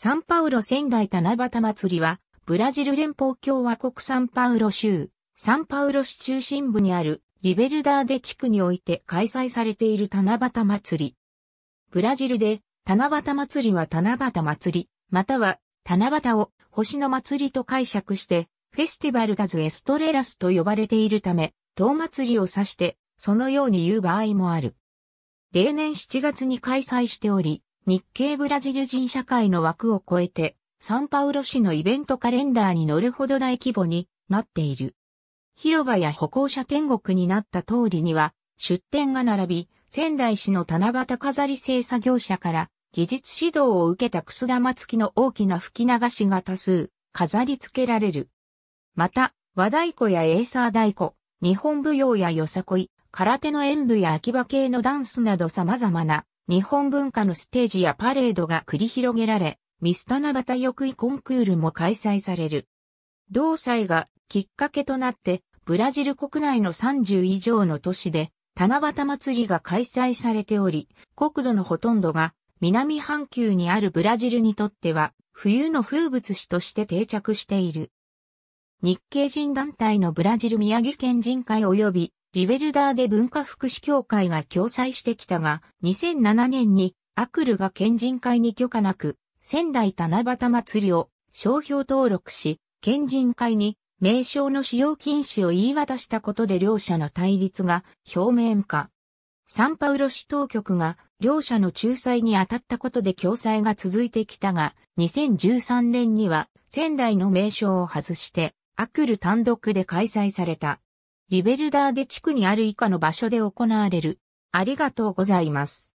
サンパウロ仙台七夕祭りは、ブラジル連邦共和国サンパウロ州、サンパウロ市中心部にあるリベルダーデ地区において開催されている七夕祭り。ブラジルで、七夕祭りは七夕祭り、または、七夕を星の祭りと解釈して、フェスティバルダズ・エストレラスと呼ばれているため、塔祭りを指して、そのように言う場合もある。例年7月に開催しており、日系ブラジル人社会の枠を超えて、サンパウロ市のイベントカレンダーに乗るほど大規模になっている。広場や歩行者天国になった通りには、出店が並び、仙台市の七夕飾り製作業者から技術指導を受けたくす玉付きの大きな吹き流しが多数飾り付けられる。また、和太鼓やエーサー太鼓、日本舞踊やよさこい、空手の演舞や秋葉系のダンスなど様々な日本文化のステージやパレードが繰り広げられ、ミスタナバタ翌衣コンクールも開催される。同祭がきっかけとなって、ブラジル国内の30以上の都市で、七夕祭りが開催されており、国土のほとんどが南半球にあるブラジルにとっては、冬の風物詩として定着している。日系人団体のブラジル宮城県人会及びリベルダーで文化福祉協会が共催してきたが、2007年にアクルが県人会に許可なく、仙台七夕祭りを商標登録し、県人会に名称の使用禁止を言い渡したことで両者の対立が表面化。サンパウロ市当局が両者の仲裁に当たったことで共催が続いてきたが、2013年には仙台の名称を外して、アクル単独で開催された。リベルダーデ地区にある以下の場所で行われる。ありがとうございます。